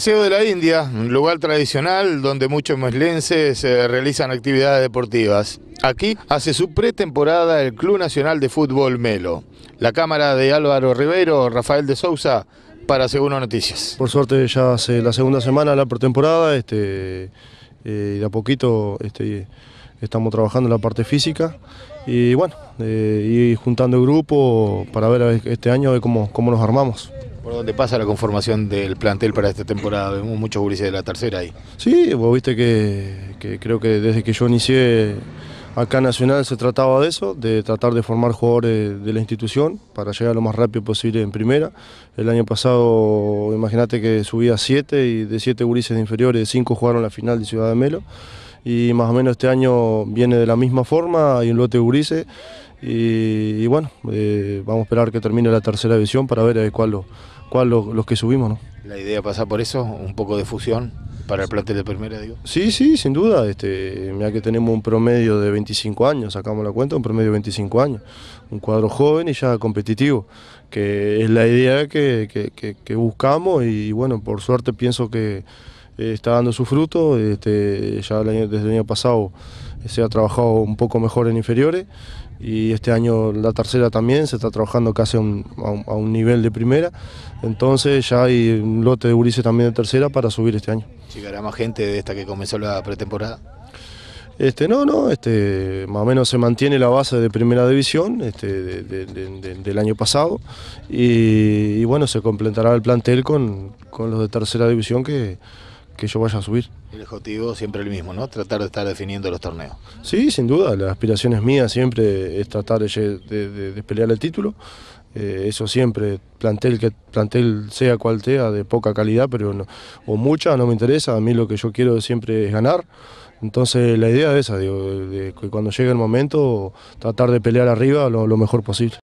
Paseo de la India, un lugar tradicional donde muchos meslenses eh, realizan actividades deportivas. Aquí hace su pretemporada el Club Nacional de Fútbol Melo. La cámara de Álvaro Rivero, Rafael de Sousa, para Segundo Noticias. Por suerte ya hace la segunda semana la pretemporada, este, eh, de a poquito este, estamos trabajando en la parte física y bueno, eh, y juntando el grupo para ver este año cómo, cómo nos armamos dónde pasa la conformación del plantel para esta temporada. Vemos muchos gurises de la tercera ahí. Sí, vos viste que, creo que desde que yo inicié acá en Nacional se trataba de eso, de tratar de formar jugadores de la institución para llegar lo más rápido posible en primera. El año pasado, imagínate que subía siete y de siete gurises inferiores, cinco jugaron la final de Ciudad de Melo. Y más o menos este año viene de la misma forma, hay un lote de gurises y, bueno, eh, vamos a esperar que termine la tercera división para ver eh, cuál, lo, cuál los que subimos. ¿no? ¿La idea pasa por eso? ¿Un poco de fusión para el plantel de primera? Digo? Sí, sí, sin duda. Este, mira que tenemos un promedio de 25 años, sacamos la cuenta, un promedio de 25 años. Un cuadro joven y ya competitivo, que es la idea que, que buscamos y bueno, por suerte pienso que eh, está dando su fruto. Este, ya desde el año pasado eh, se ha trabajado un poco mejor en inferiores y este año la tercera también, se está trabajando casi a un, nivel de primera, entonces ya hay un lote de Ulises también de tercera para subir este año. ¿Llegará más gente de esta que comenzó la pretemporada? Este, no, no, este, más o menos se mantiene la base de primera división este, del año pasado y, bueno, se completará el plantel con, con los de tercera división que, que yo vaya a subir. El objetivo siempre el mismo, ¿no? Tratar de estar definiendo los torneos. Sí, sin duda. la aspiración es mía siempre es tratar de, de, pelear el título. Eh, eso siempre, plantel que plantel sea cual sea, de poca calidad, pero o mucha, no me interesa. A mí lo que yo quiero siempre es ganar. Entonces la idea es esa, digo, de, que cuando llegue el momento tratar de pelear arriba lo mejor posible.